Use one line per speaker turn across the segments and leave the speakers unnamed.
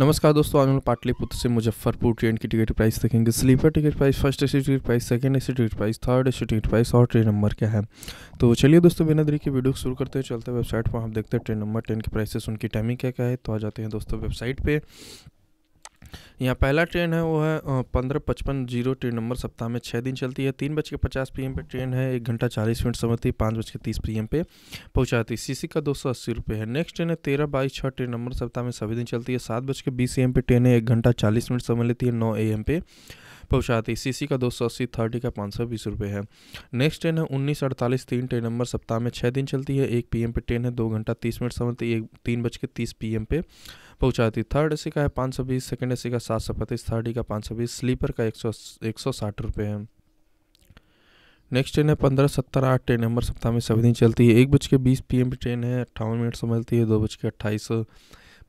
नमस्कार दोस्तों आज हम पाटलिपुत्र से मुजफ्फरपुर ट्रेन की टिकट प्राइस देखेंगे sleeper ticket price first AC ticket price second AC ticket price third AC ticket price और ट्रेन नंबर क्या है तो चलिए दोस्तों बिना देरी के वीडियो शुरू करते हैं चलते हैं वेबसाइट पर हम देखते हैं ट्रेन नंबर ट्रेन की प्राइसेस उनकी टाइमिंग क्या क्या है तो आ जाते हैं दोस्तों वेबसाइट पर यहाँ पहला ट्रेन है वो है पंद्रह पचपन जीरो ट्रेन नंबर सप्ताह में छः दिन चलती है तीन बज के पचास पी पे ट्रेन है एक घंटा चालीस मिनट समझती है पाँच बज के तीस पी पे पहुँचाती है सी का दो सौ अस्सी रुपये है नेक्स्ट ट्रेन है तेरह बाईस छः ट्रेन नंबर सप्ताह में सभी दिन चलती है सात बज के बीस ए पे ट्रेन है एक घंटा चालीस मिनट समय लेती है नौ ए एम पे पहुँचाती सी सी का दो सौ अस्सी थर्टी का पाँच सौ बीस रुपये है नेक्स्ट ट्रेन है उन्नीस अड़तालीस तीन ट्रेन नंबर सप्ताह में छः दिन चलती है एक पी पे ट्रेन है दो घंटा तीस मिनट समय एक तीन बज के तीस पी पे पहुंचाती थर्ड ए का है पाँच सौ बीस सेकेंड ए का सात सौ पैंतीस थर्ड ई का पाँच सौ बीस स्लीपर का एक सौ एक सौ साठ रुपये है नेक्स्ट ट्रेन है पंद्रह सत्तर आठ ट्रेन नंबर सप्ताह में सभी दिन चलती है एक बज के बीस पी एम ट्रेन है अट्ठावन मिनट से मिलती है दो बज के अट्ठाईस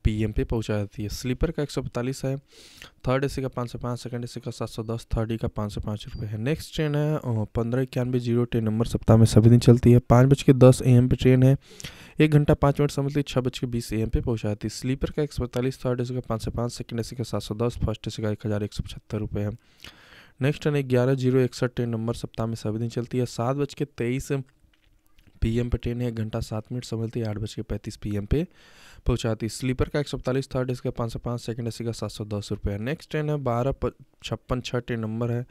एम पे पहुंचा देती है स्लीपर का एक सौ पैंतालीस है थर्ड एसी का पाँच सौ पाँच सेकेंड एसी का सात सौ दस थर्ड ई का पाँच सौ पाँच रुपये है नेक्स्ट ट्रेन है पंद्रह इक्यानवे जीरो ट्रेन नंबर सप्ताह में सभी दिन चलती है पाँच बज के दस ए एम पे ट्रेन है एक घंटा पाँच मिनट समझ ली छः बज के बीस ए एम पे पहुँचाती है स्लीपर का एक सौ पैंतालीस थर्ड ए का पाँच सौ पाँच सेकेंड एसी का सात सौ दस फर्स्ट सी का एक हज़ार एक सौ पचहत्तर रुपये है नेक्स्ट ट्रेन ग्यारह जीरो इकसठ ट्रेन नंबर सप्ताह में सभी दिन चलती है सात बज के तेईस पीएम पे ट्रेन है एक घंटा सात मिनट संभलती है आठ बज के पैंतीस पी पे पहुंचाती स्लीपर का एक सौ पैंतालीस थर्ड इसका पाँच सौ पाँच सेकेंड एसी का सात सौ दस रुपये नेक्स्ट ट्रेन है बारह छप्पन छः ट्रेन नंबर है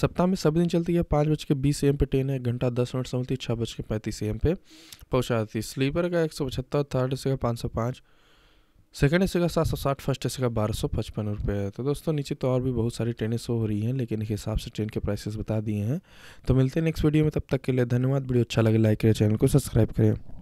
सप्ताह में सभी दिन चलती है पाँच बज के बीस एम पे ट्रेन है एक घंटा दस मिनट संभलती है छः बज के पैंतीस एम पे पहुँचाती स्लीपर का एक सौ पचहत्तर थर्ड इसका पाँच सौ पाँच सेकेंड सी का सात सौ साठ फर्स्ट सी का बारह सौ पचपन रुपये है तो दोस्तों नीचे तो और भी बहुत सारी ट्रेनें शो हो रही हैं लेकिन एक हिसाब से ट्रेन के प्राइसेस बता दिए हैं तो मिलते हैं नेक्स्ट वीडियो में तब तक के लिए धन्यवाद वीडियो अच्छा लगे लाइक करें चैनल को सब्सक्राइब करें